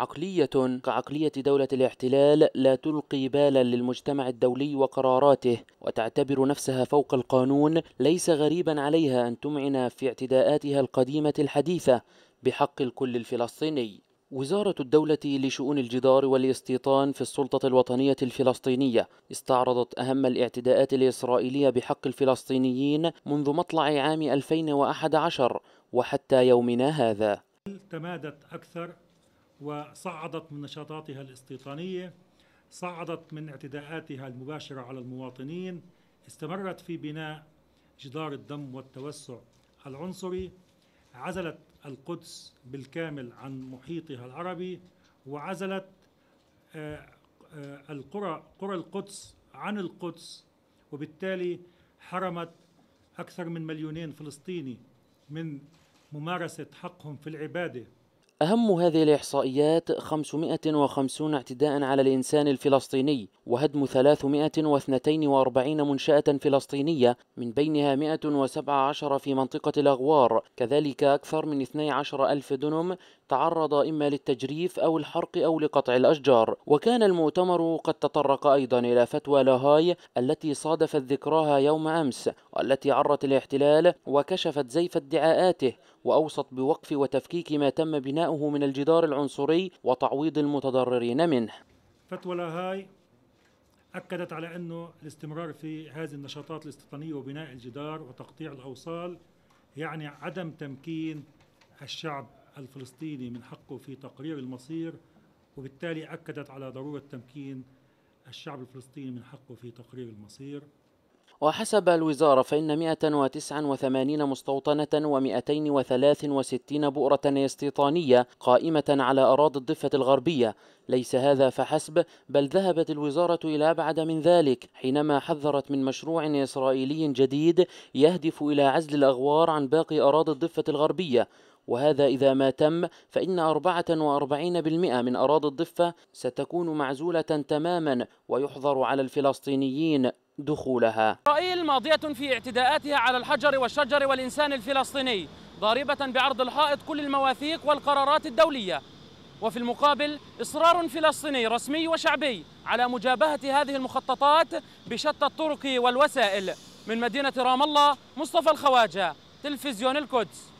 عقلية كعقلية دولة الاحتلال لا تلقي بالا للمجتمع الدولي وقراراته وتعتبر نفسها فوق القانون ليس غريبا عليها أن تمعن في اعتداءاتها القديمة الحديثة بحق الكل الفلسطيني وزارة الدولة لشؤون الجدار والاستيطان في السلطة الوطنية الفلسطينية استعرضت أهم الاعتداءات الإسرائيلية بحق الفلسطينيين منذ مطلع عام 2011 وحتى يومنا هذا تمادت أكثر وصعدت من نشاطاتها الاستيطانية صعدت من اعتداءاتها المباشرة على المواطنين استمرت في بناء جدار الدم والتوسع العنصري عزلت القدس بالكامل عن محيطها العربي وعزلت آه، آه، القرى قرى القدس عن القدس وبالتالي حرمت أكثر من مليونين فلسطيني من ممارسة حقهم في العبادة أهم هذه الإحصائيات 550 اعتداء على الإنسان الفلسطيني وهدم 342 منشأة فلسطينية من بينها 117 في منطقة الأغوار كذلك أكثر من 12 ألف دنم تعرض إما للتجريف أو الحرق أو لقطع الأشجار وكان المؤتمر قد تطرق أيضا إلى فتوى لاهاي التي صادفت ذكراها يوم أمس والتي عرت الاحتلال وكشفت زيف ادعاءاته وأوصت بوقف وتفكيك ما تم بناؤه من الجدار العنصري وتعويض المتضررين منه فتوى لاهاي أكدت على أنه الاستمرار في هذه النشاطات الاستيطانية وبناء الجدار وتقطيع الأوصال يعني عدم تمكين الشعب الفلسطيني من حقه في تقرير المصير وبالتالي أكدت على ضرورة تمكين الشعب الفلسطيني من حقه في تقرير المصير وحسب الوزارة فإن 189 مستوطنة و263 بؤرة استيطانية قائمة على أراضي الضفة الغربية ليس هذا فحسب بل ذهبت الوزارة إلى أبعد من ذلك حينما حذرت من مشروع إسرائيلي جديد يهدف إلى عزل الأغوار عن باقي أراضي الضفة الغربية وهذا إذا ما تم فإن 44% من أراضي الضفة ستكون معزولة تماما ويحظر على الفلسطينيين دخولها إسرائيل ماضية في اعتداءاتها على الحجر والشجر والإنسان الفلسطيني ضاربة بعرض الحائط كل المواثيق والقرارات الدولية وفي المقابل إصرار فلسطيني رسمي وشعبي على مجابهة هذه المخططات بشتى الطرق والوسائل من مدينة رام الله مصطفى الخواجة تلفزيون القدس